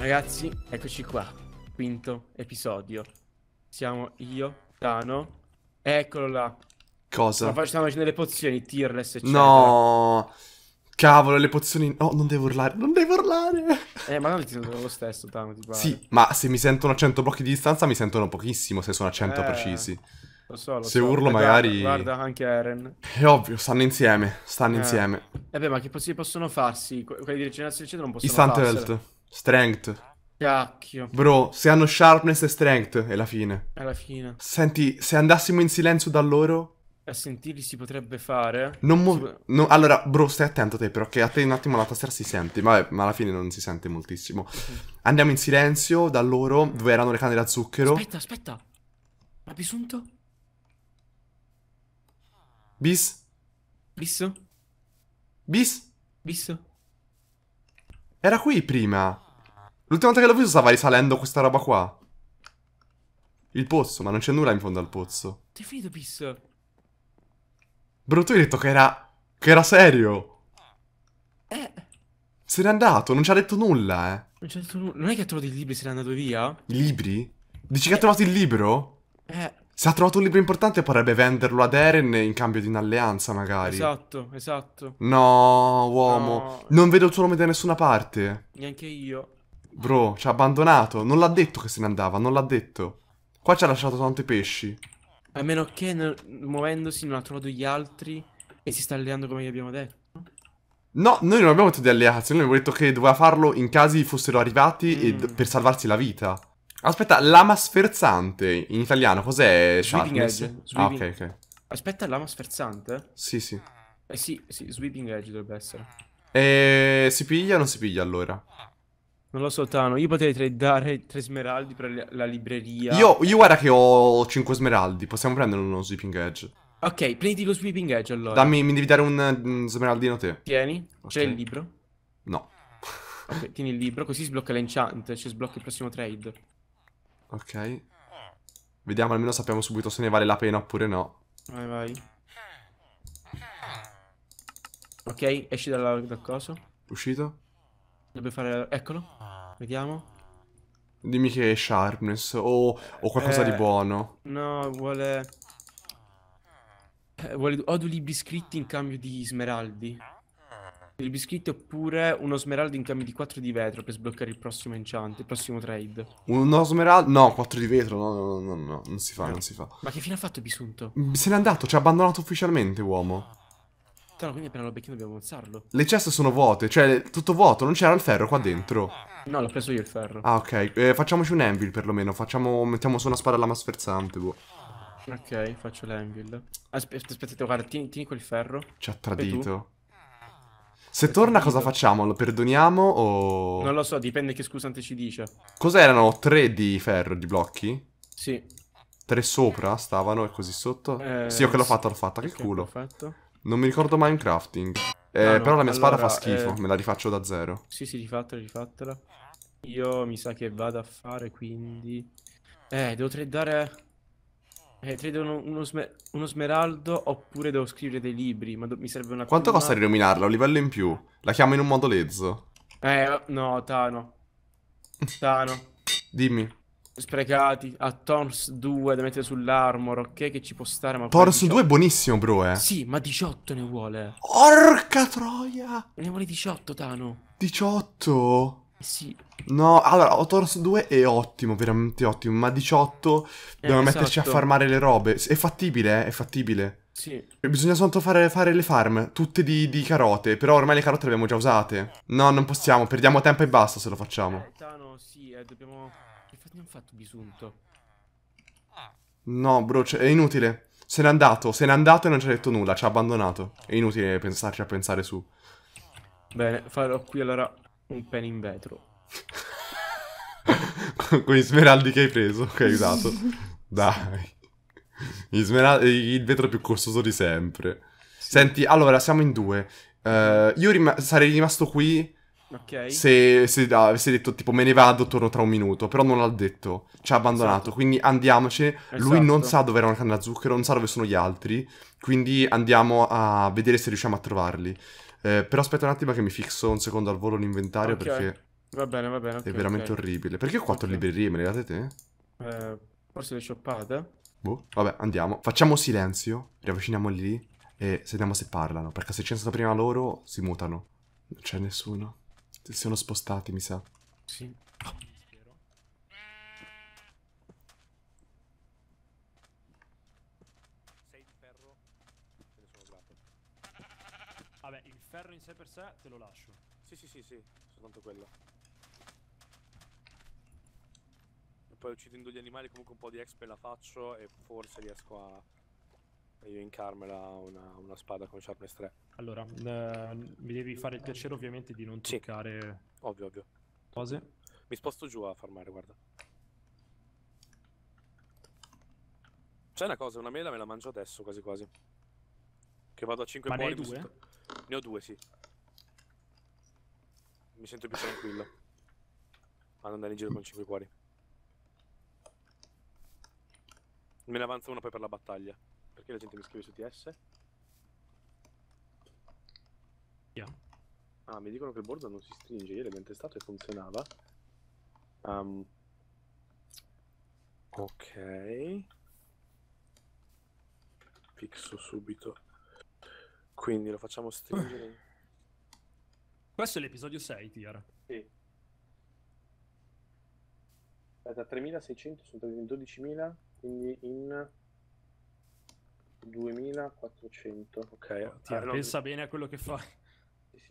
Ragazzi, eccoci qua. Quinto episodio. Siamo io, Tano. Eccolo là. Cosa? Ma stiamo facendo le pozioni, tirless, eccetera. No. Cavolo, le pozioni... Oh, non devo urlare, non devo urlare! Eh, ma non ti sentono lo stesso, Tano, ti pare. Sì, ma se mi sentono a 100 blocchi di distanza mi sentono pochissimo se sono a 100 eh, precisi. Lo so, lo se so. urlo eh, magari... Guarda, guarda, anche Eren. È ovvio, stanno insieme, stanno eh. insieme. Eh beh, ma che possono farsi? Quelli di rigenerazione eccetera non possono farsi. farsela. Health. Strength. Cacchio. Bro, se hanno sharpness e strength è la fine. È la fine. Senti, se andassimo in silenzio da loro... A sentirli si potrebbe fare. Non muovi... No, allora, bro, stai attento te, però che a te un attimo la tastiera si sente. Vabbè, ma alla fine non si sente moltissimo. Mm. Andiamo in silenzio da loro, dove erano le canne da zucchero. Aspetta, aspetta. Ma bisunto? Bis? Bis? Bis? Bis? Era qui prima. L'ultima volta che l'ho visto stava risalendo questa roba qua. Il pozzo, ma non c'è nulla in fondo al pozzo. Ti fido, Piss. Bro, tu hai detto che era... Che era serio. Eh. Se n'è andato, non ci ha detto nulla, eh. Non ci ha detto nulla. Non è che ha trovato i libri e se n'è andato via? I libri? Dici eh. che ha trovato il libro? Eh. Se ha trovato un libro importante potrebbe venderlo ad Eren in cambio di un'alleanza, magari. Esatto, esatto. No, uomo. No. Non vedo il suo nome da nessuna parte. Neanche io. Bro, ci ha abbandonato. Non l'ha detto che se ne andava, non l'ha detto. Qua ci ha lasciato tanti pesci. A meno che muovendosi non ha trovato gli altri e si sta alleando come gli abbiamo detto. No, noi non abbiamo detto di allearsi, noi abbiamo detto che doveva farlo in casi fossero arrivati mm. per salvarsi la vita. Aspetta, lama sferzante in italiano cos'è? Sweeping Edge. Ah, ok, ok. Aspetta, lama sferzante? Sì, sì. Eh sì, sì, Sweeping Edge dovrebbe essere. Eh, si piglia o non si piglia allora? Non lo so, Tano. Io potrei tradare tre smeraldi per la libreria. Io, io guarda che ho cinque smeraldi. Possiamo prendere uno sweeping edge. Ok, prenditi lo sweeping edge allora. Dammi, mi devi dare un, un smeraldino te. Tieni. Okay. C'è il libro? No. ok, tieni il libro, così sblocca l'enchant. Ci cioè sblocca il prossimo trade. Ok. Vediamo, almeno sappiamo subito se ne vale la pena oppure no. Vai, vai. Ok, esci dalla, dal coso. Uscito? Dobbiamo fare... Eccolo. Ah. Vediamo. Dimmi che è sharpness o, o qualcosa eh, di buono. No, vuole... Eh, vuole oduli biscritti in cambio di smeraldi. libri scritti oppure uno smeraldo in cambio di 4 di vetro per sbloccare il prossimo enchant, il prossimo trade. Uno smeraldo? No, 4 di vetro, no, no, no, no, non si fa, no. non si fa. Ma che fine ha fatto Bisunto? Se n'è andato, ci cioè, ha abbandonato ufficialmente, uomo. Puttana, quindi appena lo becchiamo dobbiamo ammazzarlo. Le ceste sono vuote, cioè tutto vuoto, non c'era il ferro qua dentro. No, l'ho preso io il ferro. Ah, ok. Eh, facciamoci un anvil perlomeno. Facciamo, mettiamo su una spada lama sferzante, boh. Ok, faccio l'anvil. Aspetta, aspettate, guarda, tieni, tieni quel ferro. Ci ha tradito. Se torna cosa facciamo? Lo perdoniamo o... Non lo so, dipende che scusante ci dice. Cos'erano? Tre di ferro, di blocchi? Sì. Tre sopra stavano e così sotto? Eh, sì, io che l'ho fatta, l'ho fatta, okay, che culo. Perfetto. Non mi ricordo Minecrafting. Eh, no, no, però la mia allora, spada fa schifo, eh... me la rifaccio da zero. Sì, sì, rifattela, rifattela. Io mi sa che vado a fare quindi... Eh, devo tradare... Eh, trade uno, uno, smer uno, smeraldo oppure devo scrivere dei libri, ma mi serve una... Quanto costa rinominarla? Un livello in più? La chiamo in un modo lezzo. Eh, no, Tano. Tano. Dimmi sprecati. A Tors 2 da mettere sull'armor, ok? Che ci può stare, ma... Tors 2 è buonissimo, bro, eh. Sì, ma 18 ne vuole. Orca troia! Ne vuole 18, Tano. 18? Eh sì. No, allora, ho Tors 2 è ottimo, veramente ottimo, ma 18 eh, dobbiamo esatto. metterci a esatto. farmare le robe. È fattibile, eh? È fattibile. Sì. Bisogna soltanto fare, fare, le farm, tutte di, di, carote, però ormai le carote le abbiamo già usate. No, non possiamo, perdiamo tempo e basta se lo facciamo. Eh, Tano, sì, eh, dobbiamo... Abbiamo fatto bisunto. No, bro, cioè, è inutile. Se n'è andato, se n'è andato e non ci ha detto nulla, ci ha abbandonato. È inutile pensarci a pensare su. Bene, farò qui allora un pen in vetro. Con gli smeraldi che hai preso, che hai usato. Dai. il vetro più costoso di sempre. Senti, allora, siamo in due. Uh, io rima sarei rimasto qui Okay. Se, se ah, avesse detto tipo me ne vado, torno tra un minuto, però non l'ha detto, ci ha abbandonato, esatto. quindi andiamoci. Esatto. Lui non sa dove era una canna da zucchero, non sa dove sono gli altri, quindi andiamo a vedere se riusciamo a trovarli. Eh, però aspetta un attimo che mi fisso un secondo al volo l'inventario okay. perché... Va bene, va bene. Okay, è veramente orribile. Perché ho quattro librerie, me le date te? Eh, forse le shoppate. Boh, vabbè, andiamo. Facciamo silenzio, Riavviciniamo lì e sentiamo se parlano, perché se c'è stata prima loro si mutano. Non c'è nessuno. Si sono spostati, mi sa. Sì. Vabbè, il ferro in sé per sé te lo lascio. Sì, sì, sì, sì, soltanto quello. E poi uccidendo gli animali comunque un po' di exp la faccio e forse riesco a... io incarmela una, una spada con Sharpness 3. Allora, eh, mi devi fare il piacere ovviamente di non sì. toccare... Ovvio, ovvio. Cose. Mi sposto giù a farmare, guarda. C'è una cosa, una mela me la mangio adesso, quasi quasi. Che vado a 5 Ma buoni. Ne hai due? Ne ho due, sì. Mi sento più tranquillo. Ad andare in giro con 5 cuori. Me ne avanza uno poi per la battaglia. Perché la gente mi scrive su TS? Ah, mi dicono che il board non si stringe. Ieri abbiamo testato e funzionava. Um, ok. Fixo subito. Quindi lo facciamo stringere. Questo è l'episodio 6, Tiara. Sì. Da 3600 sono in 12.000, quindi in 2400. Ok. Tiara, ah, pensa bene a quello che fai.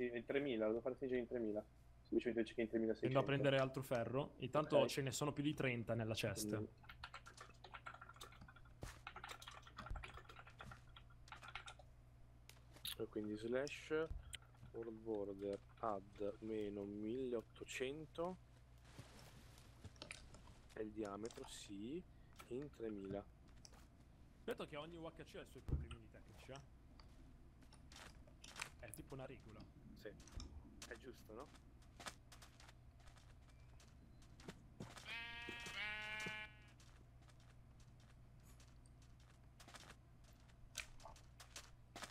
16, il 3000, devo fare in 3000. Semplicemente invece che in 3600. Vado a prendere altro ferro, intanto okay. ce ne sono più di 30 nella chest. Mm. Quindi slash world border add meno 1800 e il diametro sì in 3000 aspetta certo che ogni UHC ha i suoi problemi di tecnici eh? è tipo una regola sì. È giusto, no?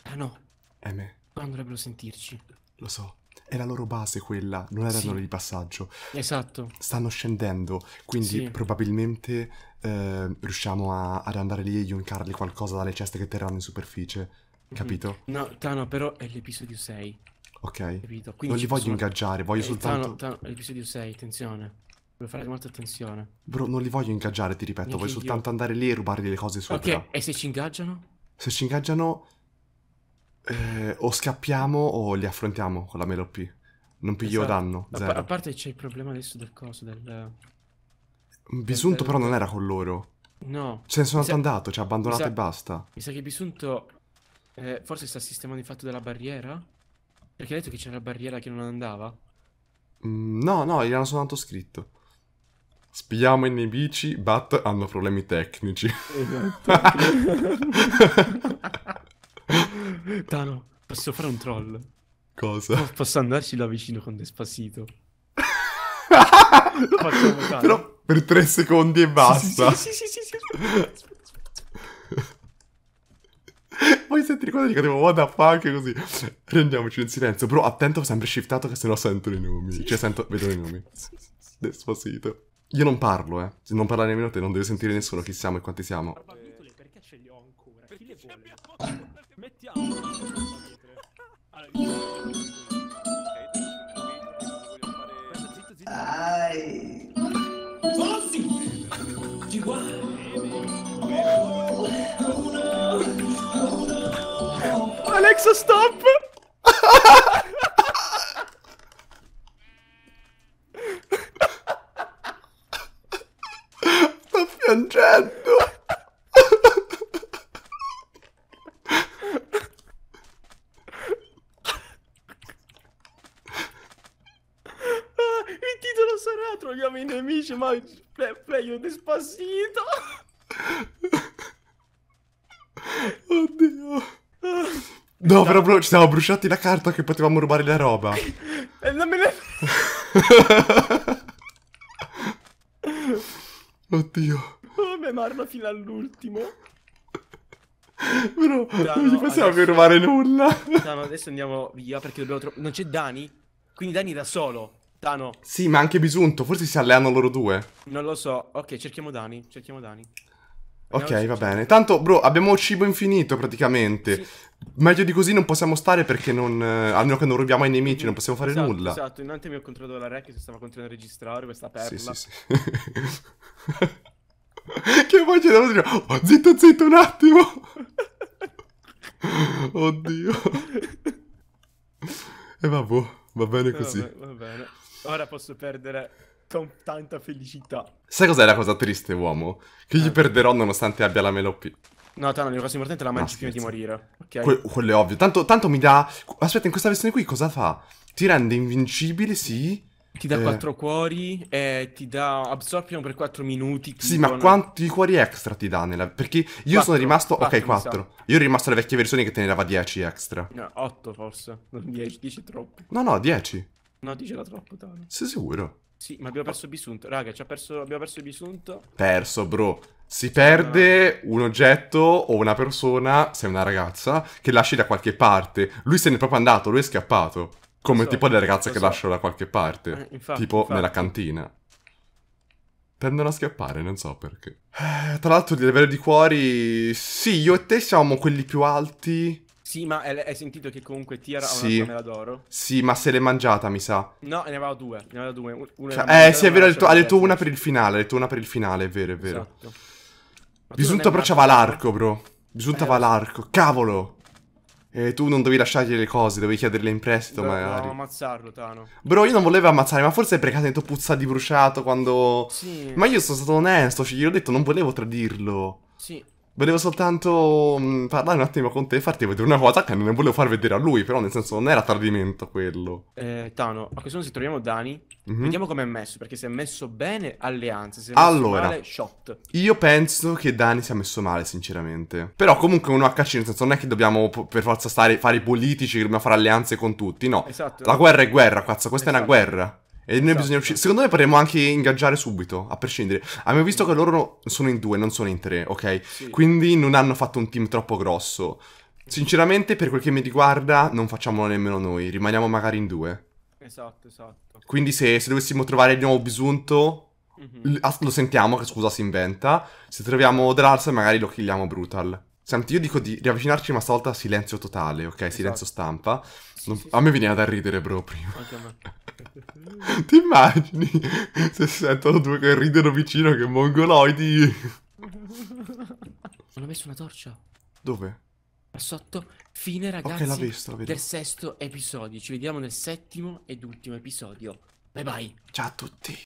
Ah no. Eh me. Andrebbero sentirci. Lo so. È la loro base quella, non era sì. l'ora di passaggio. Esatto. Stanno scendendo, quindi sì. probabilmente eh, riusciamo a, ad andare lì e ioncarli qualcosa dalle ceste che terranno in superficie. Mm-hmm. Capito? Mm -hmm. No, Tano, però è l'episodio 6. Ok. Capito? Quindi non li voglio sono... ingaggiare, voglio eh, soltanto... Tano, 6, attenzione. Devo fare molta attenzione. Bro, non li voglio ingaggiare, ti ripeto. Neanche voglio io. soltanto andare lì e rubargli le cose sopra. Ok, e se ci ingaggiano? Se ci ingaggiano... Eh, o scappiamo o li affrontiamo con la Melo-P. Non piglio esatto. danno, zero. A, parte c'è il problema adesso del coso, del... Mm, Bisunto del... però non era con loro. No. Se ne sono sa... andato, ci cioè, ha abbandonato sa... e basta. Mi sa che Bisunto eh, forse sta sistemando il fatto della barriera? Perché hai detto che c'era una barriera che non andava? Mm, no, no, gli hanno soltanto scritto. Spiamo i nemici, but hanno problemi tecnici. Esatto. Tano, posso fare un troll? Cosa? Oh, posso andarci là vicino con Despacito? Lo facciamo, Però per tre secondi e basta. Sì, sì, sì, sì, sì, sì. Poi senti ricordo dico tipo what the fuck così. Rendiamoci in silenzio. Però attento sempre shiftato che sennò sento i nomi. Sì. Cioè sento, vedo i nomi. Despacito. Io non parlo, eh. non parla nemmeno te, non deve sentire nessuno chi siamo e quanti siamo. Perché ce li ho ancora? Chi le vuole? Mettiamo. Eh, Ai. Oh sì! Oh no! Alexa, stop! Sto piangendo! Ah, il titolo sarà Troviamo i nemici, ma meglio Despacito! No, però bro, ci siamo bruciati la carta che potevamo rubare la roba. E eh, non me ne... Oddio. Vabbè, marma fino all'ultimo. Bro, Dano, non gli possiamo adesso... rubare nulla. Dano, adesso andiamo via perché dobbiamo trovare... Non c'è Dani? Quindi Dani da solo. Tano. Sì, ma anche Bisunto. Forse si alleano loro due. Non lo so. Ok, cerchiamo Dani. Cerchiamo Dani. ok, va bene. Tanto, bro, abbiamo cibo infinito praticamente. Sì. Meglio di così non possiamo stare perché non. Eh, almeno che non rubiamo ai nemici, non possiamo fare esatto, nulla. Esatto, innanzi mi ho controllato la rec che si stava continuando a registrare questa perla. Sì, sì, sì. che poi ci devo dire. Oh, zitto, zitto un attimo. Oddio. e vabbè, boh, va bene eh, così. Va bene, va bene. Ora posso perdere con tanta felicità. Sai cos'è la cosa triste, uomo? Che gli eh. perderò nonostante abbia la meloppi. No, Tano, l'unica cosa importante è la mangi no, prima di morire. Okay. Que quello è ovvio. Tanto, tanto, mi dà... Aspetta, in questa versione qui cosa fa? Ti rende invincibile, sì. Ti dà eh... 4 cuori e eh, ti dà... Absorption per 4 minuti. Sì, ma dona... quanti cuori extra ti dà nella... Perché io 4, sono rimasto... 4, ok, 4. Io ero rimasto alle vecchie versioni che te ne dava 10 extra. No, 8 forse. Non 10, 10 troppo. No, no, 10. No, dice la troppo, Tano. Sei sicuro? Sì, ma abbiamo perso Bisunto. Raga, perso, abbiamo perso Bisunto. Perso, bro. Si perde un oggetto o una persona, se è una ragazza, che lasci da qualche parte. Lui se n'è proprio andato, lui è scappato. Come so, tipo le ragazze so. che lasciano da qualche parte. Eh, infatti, tipo infatti. nella cantina. Tendono a scappare, non so perché. Eh, tra l'altro di livello di cuori... Sì, io e te siamo quelli più alti sì, ma hai sentito che comunque Tier aveva sì. una camera d'oro? Sì, ma se l'è mangiata, mi sa. No, ne aveva due. Ne aveva due. Una cioè, eh, sì, è vero, ha detto, ha detto una per il finale. Ha detto una per il finale, è vero, è vero. Esatto. Bisunta però c'aveva l'arco, bro. Bisunto eh, va l'arco. Cavolo! E tu non dovevi lasciargli le cose, dovevi chiederle in prestito Dovevo magari. Dovevo ammazzarlo, Tano. Bro, io non volevo ammazzare, ma forse perché ha detto puzza di bruciato quando... Sì. Ma io sono stato onesto, cioè, gli ho detto non volevo tradirlo. Sì, Volevo soltanto mm, parlare un attimo con te e farti vedere una cosa che non volevo far vedere a lui, però nel senso non era tradimento quello. Eh, Tano, a questo punto se troviamo Dani, mm-hmm. vediamo come è messo, perché se è messo bene, alleanze, se è messo allora, male, shot. Io penso che Dani sia messo male, sinceramente. Però comunque un HC, nel senso non è che dobbiamo per forza stare, fare i politici, che dobbiamo fare alleanze con tutti, no. Esatto. La guerra è guerra, cazzo, questa esatto. è una esatto. guerra. E noi esatto. bisogna uscire. Esatto. Secondo me potremmo anche ingaggiare subito, a prescindere. Abbiamo visto che loro sono in due, non sono in tre, ok? Sì. Quindi non hanno fatto un team troppo grosso. Sinceramente, per quel che mi riguarda, non facciamolo nemmeno noi. Rimaniamo magari in due. Esatto, esatto. Quindi se, se dovessimo trovare il nuovo bisunto, mm-hmm. lo sentiamo, che scusa si inventa. Se troviamo Drals, magari lo killiamo Brutal. Senti, io dico di riavvicinarci, ma stavolta silenzio totale, ok? Esatto. Silenzio stampa. Sì, non... sì, a me veniva da ridere, proprio. prima. Anche a me. Ti immagini se sentono due che ridono vicino che mongoloidi? Non ho messo una torcia. Dove? sotto. Fine ragazzi okay, visto, del sesto episodio. Ci vediamo nel settimo ed ultimo episodio. Bye bye. Ciao a tutti.